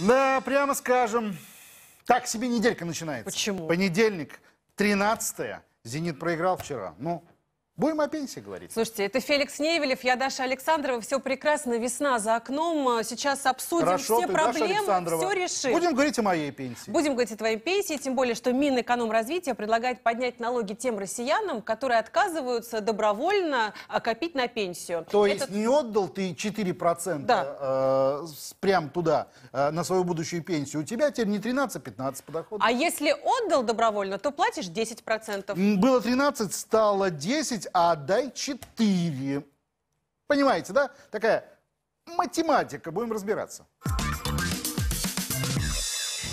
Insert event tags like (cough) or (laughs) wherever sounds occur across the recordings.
Да, прямо скажем, так себе неделька начинается. Почему? Понедельник, 13 -е. «Зенит» проиграл вчера. Ну, Будем о пенсии говорить. Слушайте, это Феликс Невелев, я Даша Александрова. Все прекрасно, весна за окном. Сейчас обсудим Хорошо, все ты, проблемы, все решим. Будем говорить о моей пенсии. Будем говорить о твоей пенсии, тем более, что Минэкономразвития предлагает поднять налоги тем россиянам, которые отказываются добровольно копить на пенсию. То Этот... есть не отдал ты 4% да. э, прям туда, э, на свою будущую пенсию. У тебя теперь не 13, 15 по А если отдал добровольно, то платишь 10%. Было 13, стало 10, а отдай четыре, Понимаете, да? Такая математика, будем разбираться.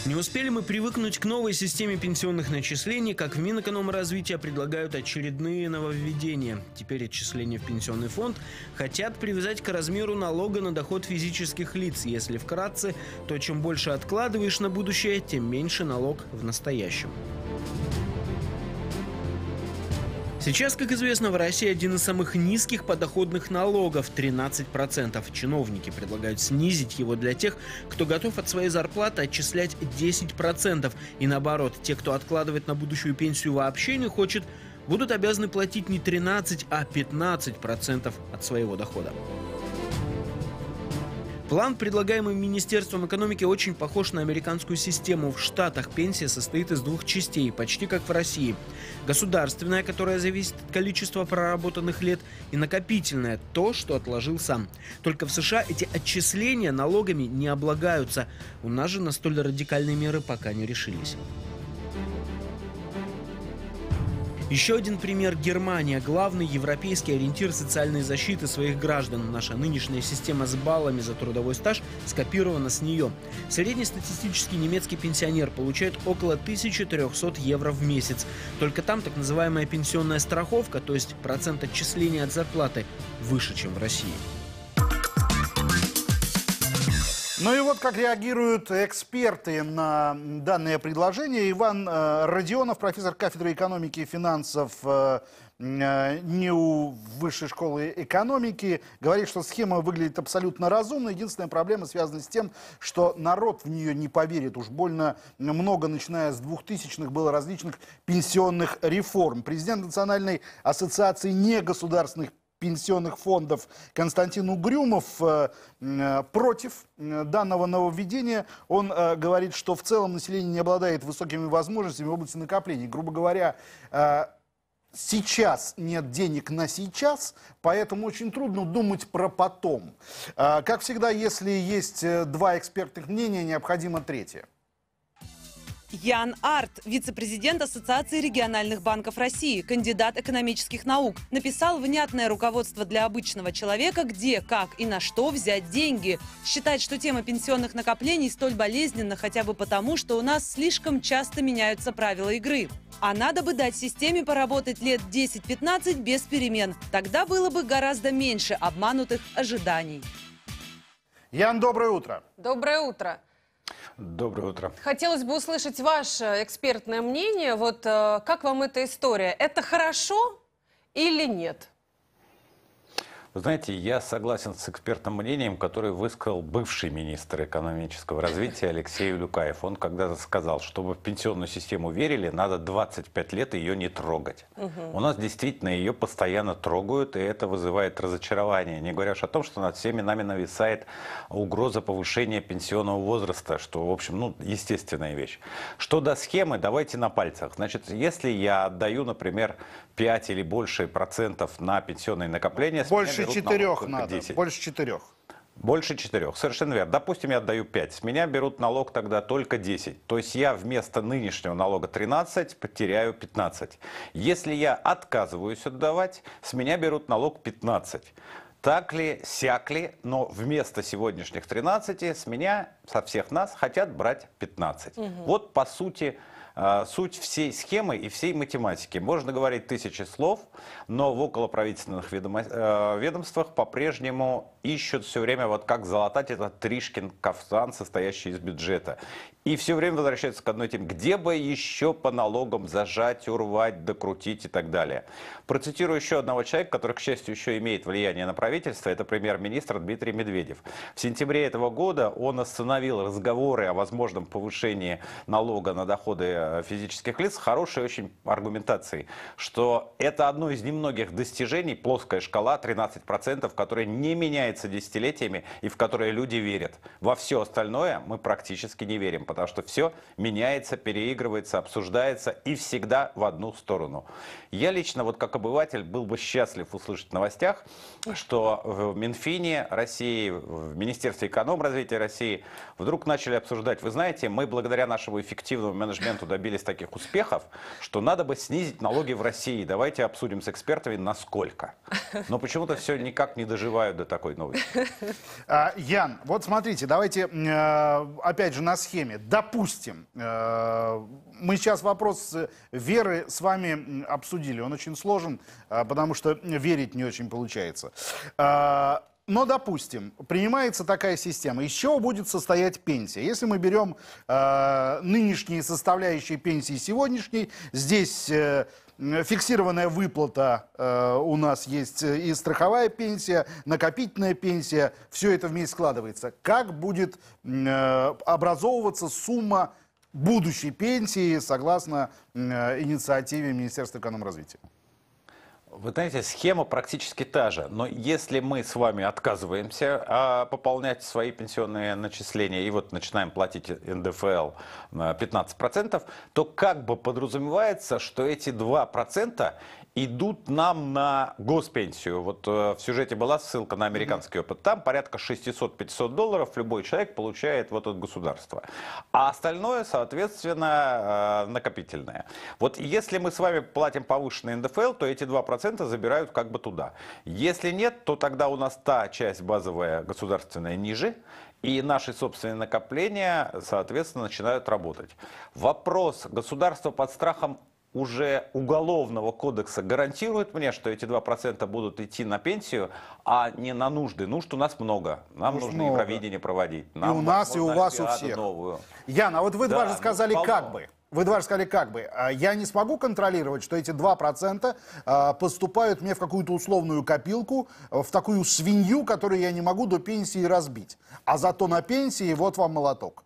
Не успели мы привыкнуть к новой системе пенсионных начислений, как в Минэкономразвития предлагают очередные нововведения. Теперь отчисления в пенсионный фонд хотят привязать к размеру налога на доход физических лиц. Если вкратце, то чем больше откладываешь на будущее, тем меньше налог в настоящем. Сейчас, как известно, в России один из самых низких подоходных налогов – 13%. Чиновники предлагают снизить его для тех, кто готов от своей зарплаты отчислять 10%. И наоборот, те, кто откладывает на будущую пенсию вообще не хочет, будут обязаны платить не 13, а 15% от своего дохода. План, предлагаемый Министерством экономики, очень похож на американскую систему. В Штатах пенсия состоит из двух частей, почти как в России. Государственная, которая зависит от количества проработанных лет, и накопительная, то, что отложил сам. Только в США эти отчисления налогами не облагаются. У нас же на столь радикальные меры пока не решились. Еще один пример – Германия. Главный европейский ориентир социальной защиты своих граждан. Наша нынешняя система с баллами за трудовой стаж скопирована с нее. Среднестатистический немецкий пенсионер получает около 1300 евро в месяц. Только там так называемая пенсионная страховка, то есть процент отчисления от зарплаты, выше, чем в России. Ну и вот как реагируют эксперты на данное предложение. Иван э, Родионов, профессор кафедры экономики и финансов э, э не у высшей школы экономики, говорит, что схема выглядит абсолютно разумно. Единственная проблема связана с тем, что народ в нее не поверит. Уж больно много, начиная с 2000-х, было различных пенсионных реформ. Президент Национальной ассоциации негосударственных пенсионных фондов Константин Угрюмов э, э, против э, данного нововведения. Он говорит, что в целом население не обладает высокими возможностями в области накоплений. Грубо говоря, сейчас нет денег на сейчас, поэтому очень трудно думать про потом. Как всегда, если есть два экспертных мнения, необходимо третье. Ян Арт, вице-президент Ассоциации региональных банков России, кандидат экономических наук, написал внятное руководство для обычного человека, где, как и на что взять деньги. Считает, что тема пенсионных накоплений столь болезненна хотя бы потому, что у нас слишком часто меняются правила игры. А надо бы дать системе поработать лет 10-15 без перемен. Тогда было бы гораздо меньше обманутых ожиданий. Ян, доброе утро. Доброе утро. Доброе утро. Хотелось бы услышать ваше экспертное мнение. Вот э, как вам эта история? Это хорошо или нет? знаете, я согласен с экспертным мнением, который высказал бывший министр экономического развития Алексей Улюкаев. Он когда-то сказал, чтобы в пенсионную систему верили, надо 25 лет ее не трогать. Угу. У нас действительно ее постоянно трогают, и это вызывает разочарование. Не говоря уж о том, что над всеми нами нависает угроза повышения пенсионного возраста, что, в общем, ну, естественная вещь. Что до схемы, давайте на пальцах. Значит, если я отдаю, например, 5 или больше процентов на пенсионные накопления... Больше четырех налог, надо, 10. больше четырех. Больше четырех, совершенно верно. Допустим, я отдаю 5, с меня берут налог тогда только 10. То есть я вместо нынешнего налога 13 потеряю 15. Если я отказываюсь отдавать, с меня берут налог 15. Так ли, сяк ли, но вместо сегодняшних 13 с меня, со всех нас хотят брать 15. Угу. Вот по сути а, суть всей схемы и всей математики. Можно говорить тысячи слов, но в околоправительственных э, ведомствах по-прежнему ищут все время, вот как залатать этот Тришкин кафтан, состоящий из бюджета. И все время возвращаются к одной теме. Где бы еще по налогам зажать, урвать, докрутить и так далее. Процитирую еще одного человека, который, к счастью, еще имеет влияние на правительство. Это премьер-министр Дмитрий Медведев. В сентябре этого года он остановил разговоры о возможном повышении налога на доходы э, Э, физических лиц хорошей очень аргументацией, что это одно из немногих достижений, плоская шкала 13%, которая не меняется десятилетиями и в которое люди верят. Во все остальное мы практически не верим, потому что все меняется, переигрывается, обсуждается и всегда в одну сторону. Я лично, вот как обыватель, был бы счастлив услышать в новостях, что в Минфине России, в Министерстве развития России вдруг начали обсуждать, вы знаете, мы благодаря нашему эффективному менеджменту добились таких успехов, что надо бы снизить налоги в России. Давайте обсудим с экспертами, насколько. Но почему-то все никак не доживают до такой новости. А, Ян, вот смотрите, давайте э, опять же на схеме. Допустим, э, мы сейчас вопрос э, веры с вами обсудили. Он очень сложен, а, потому что верить не очень получается. А, но, допустим, принимается такая система. Из чего будет состоять пенсия? Если мы берем э, нынешние составляющие пенсии сегодняшней, здесь э, фиксированная выплата э, у нас есть э, и страховая пенсия, накопительная пенсия, все это вместе складывается. Как будет э, образовываться сумма будущей пенсии согласно э, инициативе Министерства экономического развития? Вы знаете, схема практически та же, но если мы с вами отказываемся а, пополнять свои пенсионные начисления и вот начинаем платить НДФЛ 15%, э, то как бы подразумевается, что эти 2% идут нам на госпенсию. Вот э, в сюжете была ссылка на американский опыт. Там порядка 600-500 долларов любой человек получает вот от государства. А остальное, соответственно, э, накопительное. Вот если мы с вами платим повышенный НДФЛ, то эти 2% забирают как бы туда. Если нет, то тогда у нас та часть базовая государственная ниже, и наши собственные накопления, соответственно, начинают работать. Вопрос, государство под страхом уже уголовного кодекса гарантирует мне, что эти 2% будут идти на пенсию, а не на нужды. Нужд у нас много. Нам Нужд нужно много. Евровидение проводить. Нам и у нас, и у вас, у всех. Новую. Яна, а вот вы да, дважды ну, сказали ну, «как бы». Вы дважды сказали, как бы, а я не смогу контролировать, что эти 2% а, поступают мне в какую-то условную копилку, э, в такую свинью, которую я не могу до пенсии разбить. А зато на пенсии вот вам молоток.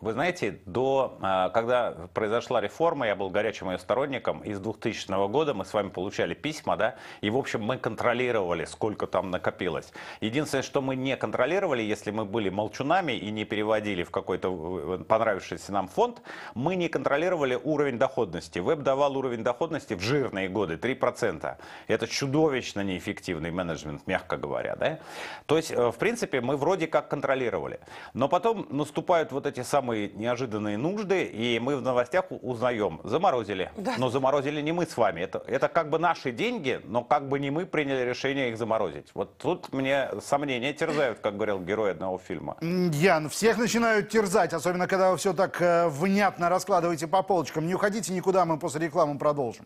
Вы знаете, до, а, когда произошла реформа, я был горячим ее сторонником, и с 2000 года мы с вами получали письма, да, и, в общем, мы контролировали, сколько там накопилось. Единственное, что мы не контролировали, если мы были молчунами и не переводили в какой-то понравившийся нам фонд, мы не контролировали уровень доходности. Веб давал уровень доходности в жирные годы 3%. Это чудовищно неэффективный менеджмент, мягко говоря. Да? То есть, э, в принципе, мы вроде как контролировали. Но потом наступают вот эти самые самые неожиданные нужды, и мы в новостях узнаем, заморозили. Да. Но заморозили не мы с вами. Это, это как бы наши деньги, но как бы не мы приняли решение их заморозить. Вот тут мне сомнения терзают, как говорил герой одного фильма. Ян, ну всех начинают терзать, особенно когда вы все так э, внятно раскладываете по полочкам. Не уходите никуда, мы после рекламы продолжим.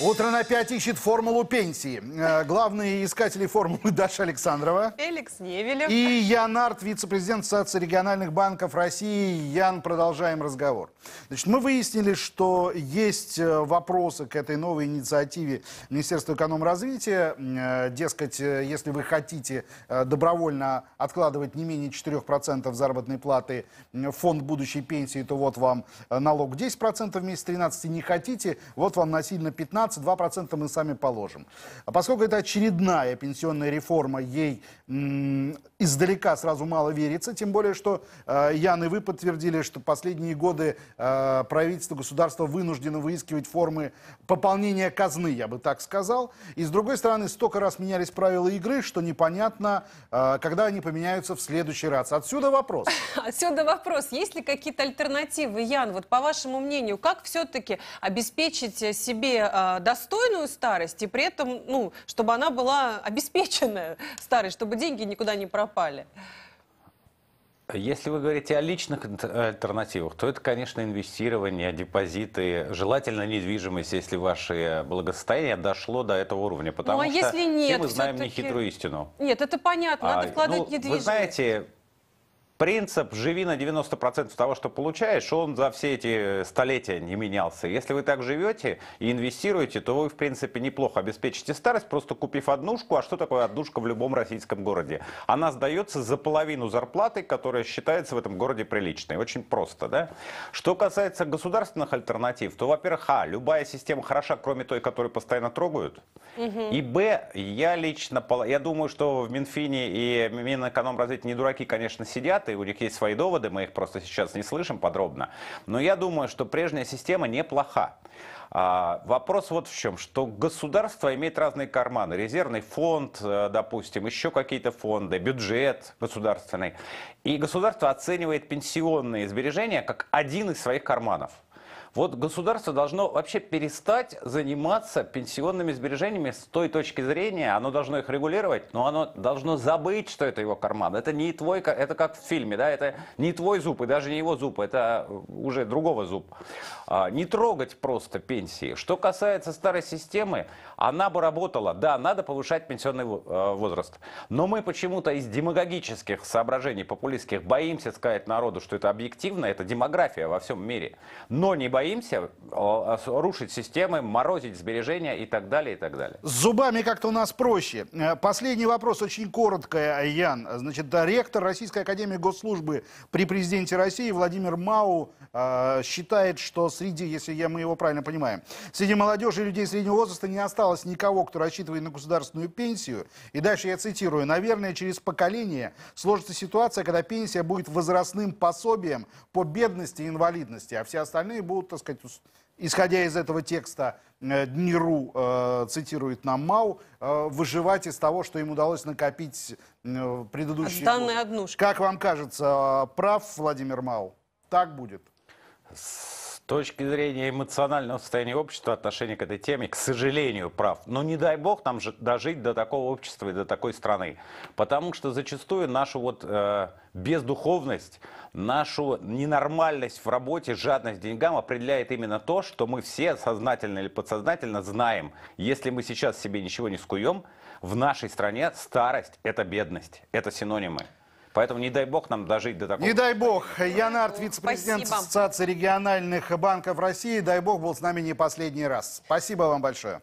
Утро на 5 ищет формулу пенсии. Э, главные искатели формулы (laughs) Даша Александрова. Феликс Невелев. И Ян Арт, вице-президент Ассоциации региональных банков России. Ян, продолжаем разговор. Значит, мы выяснили, что есть э, вопросы к этой новой инициативе Министерства экономразвития. Э, дескать, если вы хотите добровольно откладывать не менее 4% заработной платы в фонд будущей пенсии, то вот вам налог 10% вместо 13. Не хотите, вот вам насильно 15 15-2% мы сами положим. А поскольку это очередная пенсионная реформа, ей издалека сразу мало верится, тем более, что э, Ян и вы подтвердили, что последние годы э, правительство, государство вынуждено выискивать формы пополнения казны, я бы так сказал. И с другой стороны, столько раз менялись правила игры, что непонятно, э, когда они поменяются в следующий раз. Отсюда вопрос. (laughs) Отсюда вопрос. Есть ли какие-то альтернативы, Ян? Вот по вашему мнению, как все-таки обеспечить э, себе э, а, достойную старость, и при этом, ну, чтобы она была обеспеченная (laughs) старость, чтобы деньги никуда не пропали. Если вы говорите о личных альтернативах, то это, конечно, инвестирование, депозиты, желательно недвижимость, если ваше благосостояние дошло до этого уровня. Потому ну, а что если нет, все мы знаем нехитрую истину. Нет, это понятно, надо а, вкладывать ну, недвижимость. Вы знаете, принцип «живи на 90% того, что получаешь», он за все эти э, столетия не менялся. Если вы так живете и инвестируете, то вы, в принципе, неплохо обеспечите старость, просто купив однушку. А что такое однушка в любом российском городе? Она сдается за половину зарплаты, которая считается в этом городе приличной. Очень просто, да? Что касается государственных альтернатив, то, во-первых, а, любая система хороша, кроме той, которую постоянно трогают. И, б, я лично, я думаю, что в Минфине и Минэкономразвитие не дураки, конечно, сидят, факты, у них есть свои доводы, мы их просто сейчас не слышим подробно. Но я думаю, что прежняя система неплоха. А, вопрос вот в чем, что государство имеет разные карманы. Резервный фонд, э, допустим, еще какие-то фонды, бюджет государственный. И государство оценивает пенсионные сбережения как один из своих карманов. Вот государство должно вообще перестать заниматься пенсионными сбережениями с той точки зрения, оно должно их регулировать, но оно должно забыть, что это его карман. Это не твой, это как в фильме, да, это не твой зуб и даже не его зуб, это э, уже другого зуб. А, не трогать просто пенсии. Что касается старой системы, она бы работала. Да, надо повышать пенсионный э, возраст. Но мы почему-то из демагогических соображений популистских боимся сказать народу, что это объективно, это демография во всем мире. Но не боимся боимся рушить системы, морозить сбережения и так далее, и так далее. С зубами как-то у нас проще. Э, последний вопрос очень короткий, Ян. Значит, э, ректор Российской Академии Госслужбы при президенте России Владимир Мау э, считает, что среди, если я, мы его правильно понимаем, среди молодежи и людей среднего возраста не осталось никого, кто рассчитывает на государственную пенсию. И дальше я цитирую. «Наверное, через поколение сложится ситуация, когда пенсия будет возрастным пособием по бедности и инвалидности, а все остальные будут так сказать, исходя из этого текста, э, Дниру э, цитирует нам Мау, э, выживать из того, что им удалось накопить э, предыдущие Данные однушки. Как вам кажется, э, прав Владимир Мау? Так будет? точки зрения эмоционального состояния общества отношение к этой теме, к сожалению, прав. Но не дай бог нам же дожить до такого общества и до такой страны. Потому что зачастую нашу вот э, бездуховность, нашу ненормальность в работе, жадность деньгам определяет именно то, что мы все сознательно или подсознательно знаем. Если мы сейчас себе ничего не скуем, в нашей стране старость – это бедность, это синонимы. Поэтому не дай бог нам дожить до такого. Не дай бог. Ян Арт, вице-президент Спасибо. Ассоциации региональных банков России. Дай бог был с нами не последний раз. Спасибо вам большое.